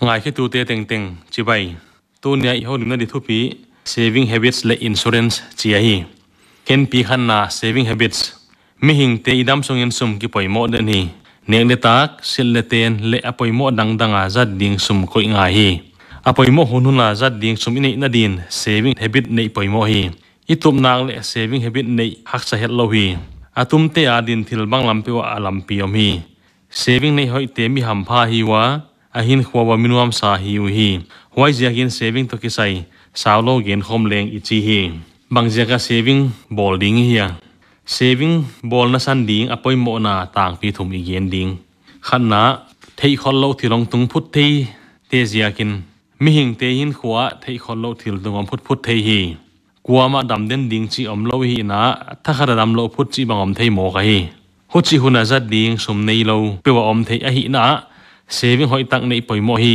ngai khi tu te teng teng chi bai tu nia i ho nim thu phí saving habits le insurance chi a hi ken pi khan na saving habits mi hing te idam song in sum ki poi mo de ni nek le tak sil le ten le apoi mo dang dang a zat ding sum ko nga hi apoi mo hôn hun a zat ding sum ni na din saving habits nei poi mo hì. i tum nang lệ saving habits nei hak sa het lâu hì. à te a din thil bang lam pe wa à lam pi om hi saving nei hoi te mi ham pha hi wa ahin khwawa minwam sa hi u hi huai ziakin saving to kisai saulo gen khom leng ichi hi bang ziaka saving bol ding hi ya saving bol na san ding apoi mo na tang pi thum i gen ding khan na thei khol lo thilong tung phut thei te ziakin mi hing te hin khwa thei khol lo thil tung om phut phut thei hi kuama dam den ding chi om lo hi na thakhara dam lo phut chi bang om thei mo ka hi hu chi huna zat ding sum nei lo pewa om thei a hi na saving hoi tak nei poi mo hi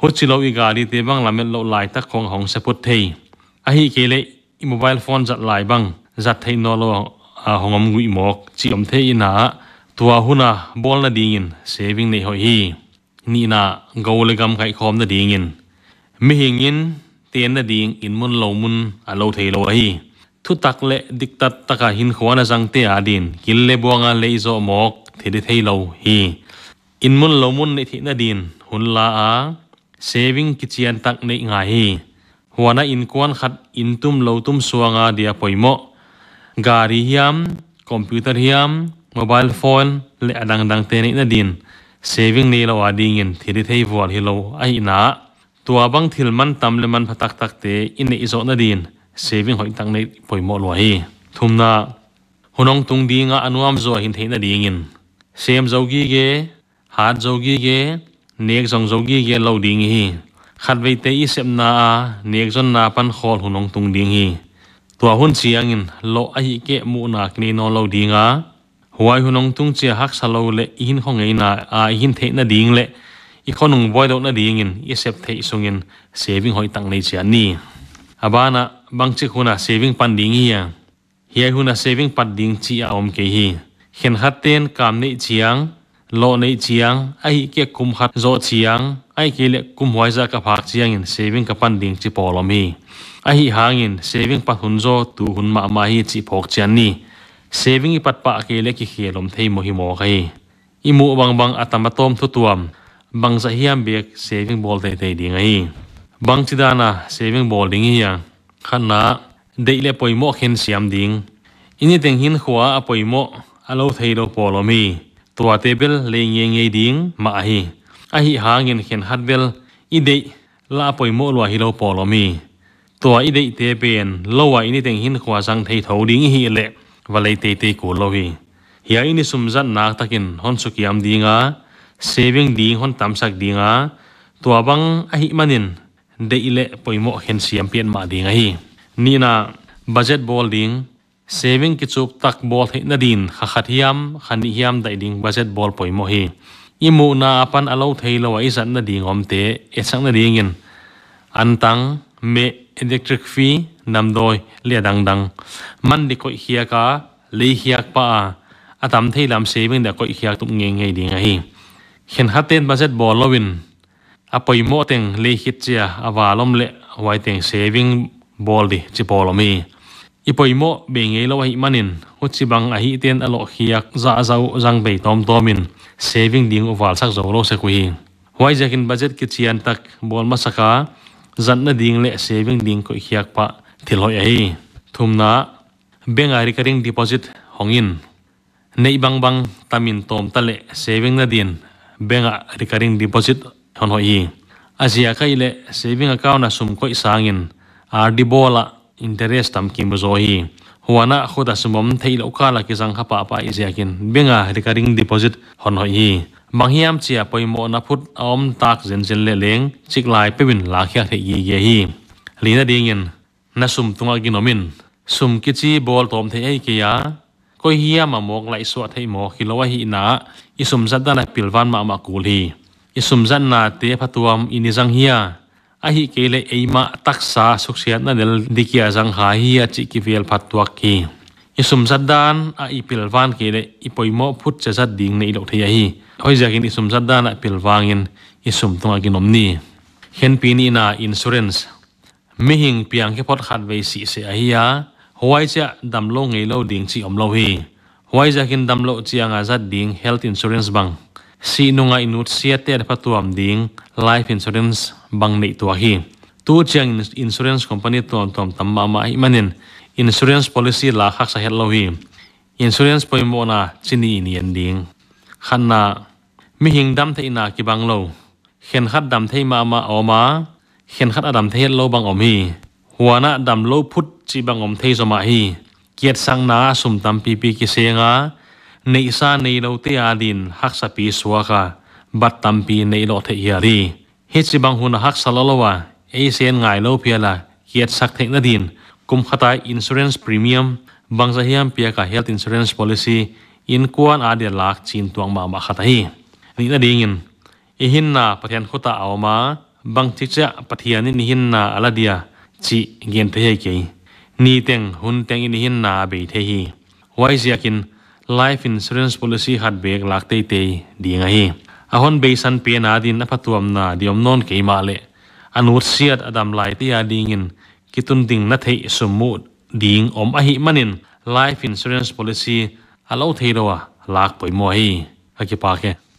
hu chi lo i đi li te bang lamel lo lai tak khong hong se put thei a hi ke le i mobile phone zat lai bang zat thei no lo a hongam ngui mok chi om thei na tua huna bol na ding in saving nei hoi hi ni na go le gam kai khom na ding in mi hing in tiền na ding in mun lo mun a lo thei lo hi thu tak là dik tat à đi, khwana jang te adin kin le buanga le zo mok thidi thei lo hi in mun lo mun nei thina din hun la a saving kichian tak nei nga hi huana in kwan khat in tum lo tum suanga dia poimo gari hiam computer hiam mobile phone le adang dang te nei na din saving nei lo ading in thiri thei vual hi lo ai na tua bang thil man tam le man phatak tak te in nei zo na din saving hoi tak nei poimo lo hi thumna hunong tung dinga anuam zo hin thei na ding in sem zogi ge hát dấu ghi ghê niệm dòng dấu ghi ghê lâu đi nghỉ khát vây tế y xem na niệm dân na pan khol hùng nông tung đi nghỉ tua hun chi in lo a hi ke mu na kni no lâu đi ngà hoài hùng nông tung chi hắc sa lâu lệ in không ngay na a in thế na đi lệ i con nung voi đâu na đi ngin i xếp thế sungin saving hoi tăng này chi anh ni abana à bang chi khuna saving pan đi nghỉ à. hiai huna saving pan đi chi a om ke hi khiến hát tên cảm nị chiang lo nei chiang ai ke kum khat zo chiang ai ke le kum hwai za ka phak chiang in saving ka pan ding chi polomi ai hang in saving pa hun zo tu hun ma ma hi chi phok chian ni saving i pat pa ke le ki khelom thei mo hi mo kai i mu bang bang atama tom thu tuam bang za hiam bek saving bol te te ding ai bang chi dana saving bol ding hi yang khana dei le poimo khen siam ding ini teng hin khwa a poimo alo thei lo polomi tua tebel le nge nge ding ma hi a hi hangin khen hatbel idei la poi mo lo hi lo polomi tua idei te pen lowa ini teng hin khwa sang thei tho ding hi le valei te te ko lo hi hi ini sumzan nak takin hon sukiam dinga saving ding hon tamsak dinga tua bang a hi để de ile poi mo khen siam pian ma dinga hi nina budget ball ding saving ki chup tak bol hi na din kha khat hiam khan hiam dai ding budget bol poi mo hi Imu mu na apan alo thei lo ai san na ding om te e sang na ding in tang me electric fee nam doi le dang dang man di ko hia ka le hiak pa atam thei lam saving da ko hiak tum nge nge ding hi khen haten budget bol lowin apoi mo teng le hit chia awalom le wai teng saving bol di chi bol mi ipoimo bengei lo hi manin uchibang ahi ten alo khiak za zau jang bei tom tomin saving ding oval sak zo lo se ku hi wai jakin budget ki chian tak bol ma saka zanna ding le saving ding ko khiak pa thilhoi ahi thumna benga recurring deposit hongin nei bang bang tamin tom tale saving na din benga recurring deposit hon hoi hi azia kai le saving account sum ko isangin rd bola interest tam kim zo hi huana khoda sumom theilo kala ki jang khapa pa izakin benga recurring deposit hon hoi hi manghiam chia poimo na phut om tak zen zen le leng chiklai pewin la khia the gi ge hi lina dingin na sum tunga ginomin sum chi bol tom the ei ke ya ko hiya ma mok lai so thei mo khilowa hi na isum zada la pilwan ma ma kul hi isum zan na te phatuam inizang hiya a hi kele eima taksa suksiat na del diki azang ha hi a chi ki vel patwa ki isum zadan a ipil van kele ipoimo put che zat ding nei lo thia hi hoi jakin isum zadan a pil wangin isum tonga ki nom ni hen pi ni na insurance mi hing piang ke pot khat ve si se a hi ya hoai cha ding chi om hi hoai jakin dam lo chi ding health insurance bang si nunga inut siate da patuam ding life insurance bang nei tua hi tu chang insurance company tuam tuam tam ma ma manin insurance policy la khak sa het lo hi insurance poi mo na chini ni an ding khan na mi hing dam thei na ki bang lo khen khat dam thei ma ma o ma khen khat adam thei lo bang om hi huana dam lo phut chi bang om thei so ma hi kiat sang na sum tam pi pi ki se nga nei sa nei lo te adin hak sa pi suaka bat tampi nei lo the yari he chi bang hun hak salalowa e sen ngai lo piala kiat sak thek na din kum khata insurance premium bang za hiam pia ka health insurance policy in kuan a de lak chin tuang ma ma khata hi ni na ding in e hin na pathian khota ma bang chi cha pathian ni hin na aladia chi gen the he ke ni teng hun teng ni hin na be the hi wai ziakin life insurance policy hat bek lak te te dinga hi a hon beisan pe na din na phatuam na diom non ke ma le anur siat adam lai te ya dingin kitun ding na thei sumu ding om a hi manin life insurance policy alo thei rawa lak poi mo hi akipa ke